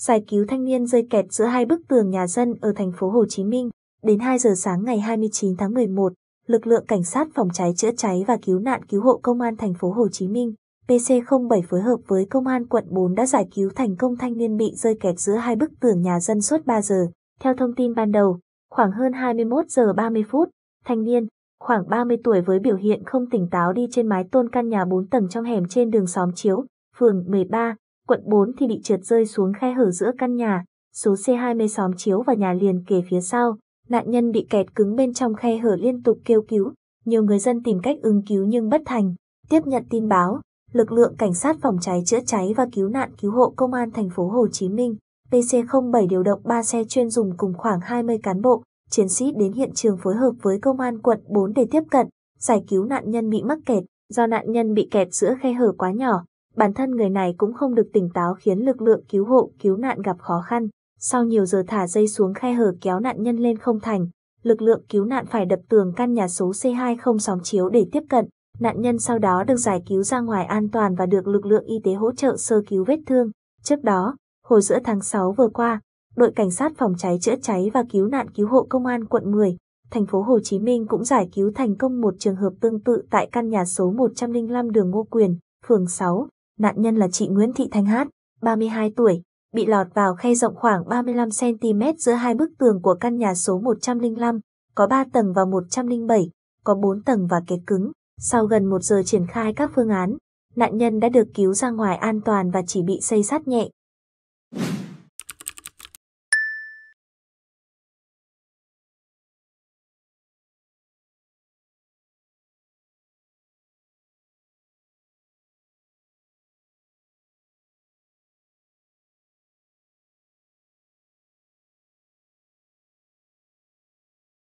giải cứu thanh niên rơi kẹt giữa hai bức tường nhà dân ở thành phố Hồ Chí Minh. Đến 2 giờ sáng ngày 29 tháng 11, lực lượng cảnh sát phòng cháy chữa cháy và cứu nạn cứu hộ công an thành phố Hồ Chí Minh, PC07 phối hợp với công an quận 4 đã giải cứu thành công thanh niên bị rơi kẹt giữa hai bức tường nhà dân suốt 3 giờ. Theo thông tin ban đầu, khoảng hơn 21 giờ 30 phút, thanh niên, khoảng 30 tuổi với biểu hiện không tỉnh táo đi trên mái tôn căn nhà 4 tầng trong hẻm trên đường xóm Chiếu, phường 13, quận 4 thì bị trượt rơi xuống khe hở giữa căn nhà, số C20 xóm chiếu và nhà liền kề phía sau, nạn nhân bị kẹt cứng bên trong khe hở liên tục kêu cứu, nhiều người dân tìm cách ứng cứu nhưng bất thành. Tiếp nhận tin báo, lực lượng cảnh sát phòng cháy chữa cháy và cứu nạn cứu hộ công an thành phố Hồ Chí Minh, PC07 điều động 3 xe chuyên dùng cùng khoảng 20 cán bộ, chiến sĩ đến hiện trường phối hợp với công an quận 4 để tiếp cận, giải cứu nạn nhân bị mắc kẹt. Do nạn nhân bị kẹt giữa khe hở quá nhỏ, bản thân người này cũng không được tỉnh táo khiến lực lượng cứu hộ cứu nạn gặp khó khăn. Sau nhiều giờ thả dây xuống khe hở kéo nạn nhân lên không thành, lực lượng cứu nạn phải đập tường căn nhà số c 20 sóng chiếu để tiếp cận. Nạn nhân sau đó được giải cứu ra ngoài an toàn và được lực lượng y tế hỗ trợ sơ cứu vết thương. Trước đó, hồi giữa tháng 6 vừa qua, đội cảnh sát phòng cháy chữa cháy và cứu nạn cứu hộ công an quận 10, thành phố Hồ Chí Minh cũng giải cứu thành công một trường hợp tương tự tại căn nhà số 105 đường Ngô Quyền, phường 6, Nạn nhân là chị Nguyễn Thị Thanh Hát, 32 tuổi, bị lọt vào khe rộng khoảng 35cm giữa hai bức tường của căn nhà số 105, có 3 tầng và 107, có 4 tầng và kết cứng. Sau gần một giờ triển khai các phương án, nạn nhân đã được cứu ra ngoài an toàn và chỉ bị xây sát nhẹ.